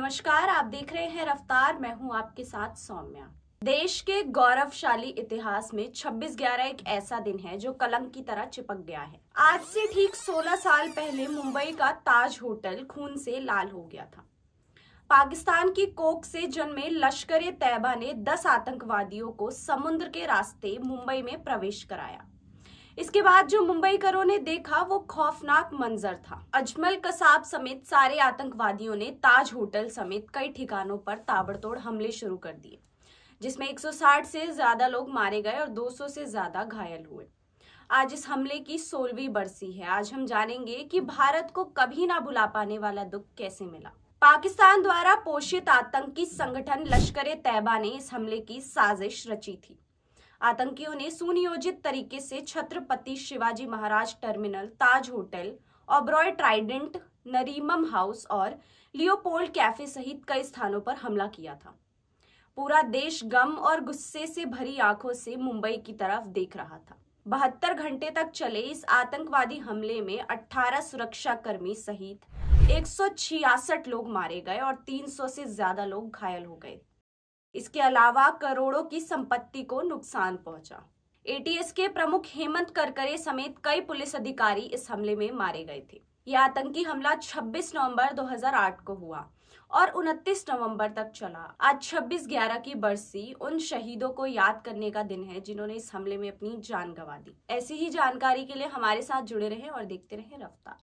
नमस्कार आप देख रहे हैं रफ्तार मैं हूं आपके साथ सौम्या देश के गौरवशाली इतिहास में 26 ग्यारह एक ऐसा दिन है जो कलंक की तरह चिपक गया है आज से ठीक 16 साल पहले मुंबई का ताज होटल खून से लाल हो गया था पाकिस्तान की कोक से जन्मे लश्कर ए तैयबा ने 10 आतंकवादियों को समुद्र के रास्ते मुंबई में प्रवेश कराया इसके बाद जो मुंबई करो ने देखा वो खौफनाक मंजर था अजमल कसाब समेत सारे आतंकवादियों ने ताज होटल समेत कई ठिकानों पर ताबड़तोड़ हमले शुरू कर दिए जिसमें 160 से ज्यादा लोग मारे गए और 200 से ज्यादा घायल हुए आज इस हमले की सोलहवीं बरसी है आज हम जानेंगे कि भारत को कभी ना भुला पाने वाला दुख कैसे मिला पाकिस्तान द्वारा पोषित आतंकी संगठन लश्कर ए तैयबा ने इस हमले की साजिश रची थी आतंकियों ने सुनियोजित तरीके से Chhatrapati Shivaji Maharaj terminal Taj hotel Oberoi Trident Nariman house और लियोपोल्ड कैफे सहित कई स्थानों पर हमला किया था पूरा देश गम और गुस्से से भरी आंखों से मुंबई की तरफ देख रहा था बहत्तर घंटे तक चले इस आतंकवादी हमले में 18 कर्मी सहित एक लोग मारे गए और 300 से ज्यादा लोग घायल हो गए इसके अलावा करोड़ों की संपत्ति को नुकसान पहुंचा एटीएस के प्रमुख हेमंत करकरे समेत कई पुलिस अधिकारी इस हमले में मारे गए थे यह आतंकी हमला 26 नवंबर 2008 को हुआ और 29 नवंबर तक चला आज 26 ग्यारह की बरसी उन शहीदों को याद करने का दिन है जिन्होंने इस हमले में अपनी जान गंवा दी ऐसी ही जानकारी के लिए हमारे साथ जुड़े रहे और देखते रहे रफ्तार